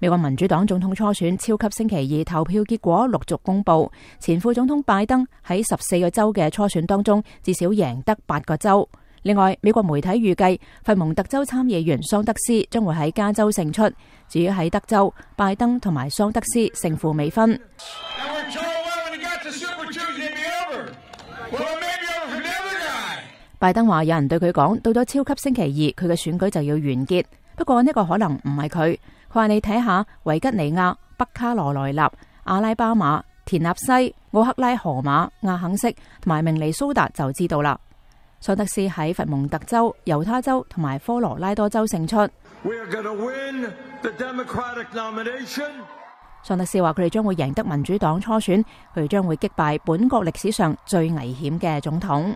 美国民主党总统初选超级星期二投票结果陆续公布，前副总统拜登喺十四个州嘅初选当中至少赢得八个州。另外，美国媒体预计费蒙特州参议员桑德斯将会喺加州胜出。至于喺德州，拜登同埋桑德斯胜负未分。拜登话：有人对佢讲，到咗超级星期二，佢嘅选举就要完结。不过呢个可能唔系佢，佢话你睇下维吉尼亚、北卡罗来纳、阿拉巴马、田纳西、奥克拉荷马、亚肯色同埋明尼苏达就知道啦。桑德斯喺佛蒙特州、犹他州同埋科罗拉多州胜出。桑德斯话佢哋将会赢得民主党初选，佢将会击败本国历史上最危险嘅总统。